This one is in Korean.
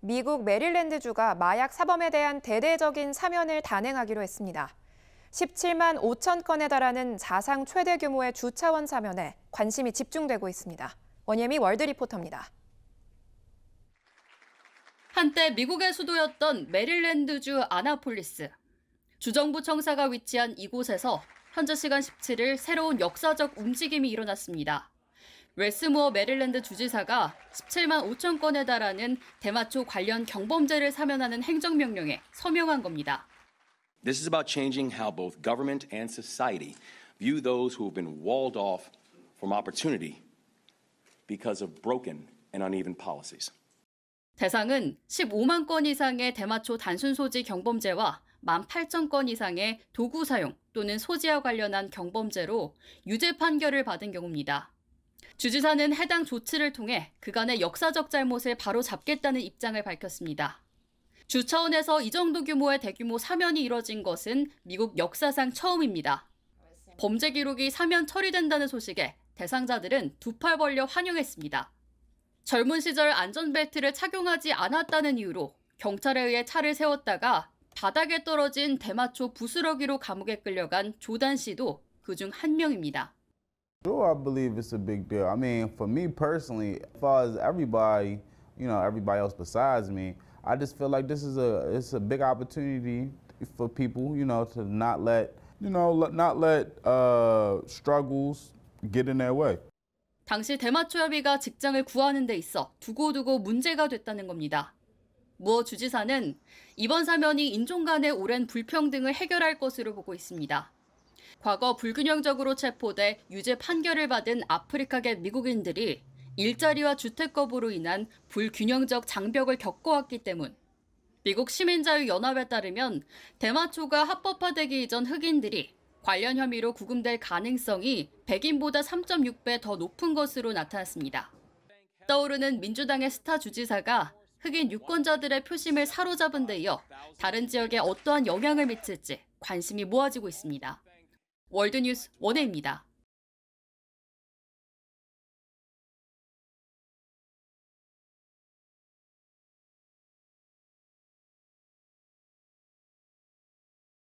미국 메릴랜드주가 마약 사범에 대한 대대적인 사면을 단행하기로 했습니다. 17만 5천 건에 달하는 사상 최대 규모의 주차원 사면에 관심이 집중되고 있습니다. 원예미 월드 리포터입니다. 한때 미국의 수도였던 메릴랜드주 아나폴리스. 주정부 청사가 위치한 이곳에서 현재 시간 17일 새로운 역사적 움직임이 일어났습니다. 웨스모어 메릴랜드 주지사가 17만 5천 건에 달하는 대마초 관련 경범죄를 사면하는 행정명령에 서명한 겁니다. This is about changing how both government and society view those who have been walled off from opportunity because of broken and uneven policies. 대상은 15만 건 이상의 대마초 단순 소지 경범죄와 18,000건 이상의 도구 사용 또는 소지와 관련한 경범죄로 유죄 판결을 받은 경우입니다. 주지사는 해당 조치를 통해 그간의 역사적 잘못을 바로 잡겠다는 입장을 밝혔습니다. 주 차원에서 이 정도 규모의 대규모 사면이 이뤄진 것은 미국 역사상 처음입니다. 범죄 기록이 사면 처리된다는 소식에 대상자들은 두 팔 벌려 환영했습니다. 젊은 시절 안전벨트를 착용하지 않았다는 이유로 경찰에 의해 차를 세웠다가 바닥에 떨어진 대마초 부스러기로 감옥에 끌려간 조단 씨도 그 중 한 명입니다. Sure, I believe it's a big deal. I mean, for me personally, as far as everybody, you know, everybody else besides me, I just feel like this is a it's a big opportunity for people, you know, to not let you know not let uh, struggles get in their way. 당시 대마초협의가 직장을 구하는 데 있어 두고두고 문제가 됐다는 겁니다. 무어 주지사는 이번 사면이 인종 간의 오랜 불평등을 해결할 것으로 보고 있습니다. 과거 불균형적으로 체포돼 유죄 판결을 받은 아프리카계 미국인들이 일자리와 주택 거부로 인한 불균형적 장벽을 겪어왔기 때문. 미국 시민자유연합에 따르면 대마초가 합법화되기 이전 흑인들이 관련 혐의로 구금될 가능성이 백인보다 3.6배 더 높은 것으로 나타났습니다. 떠오르는 민주당의 스타 주지사가 흑인 유권자들의 표심을 사로잡은 데 이어 다른 지역에 어떠한 영향을 미칠지 관심이 모아지고 있습니다. 월드뉴스 원혜입니다.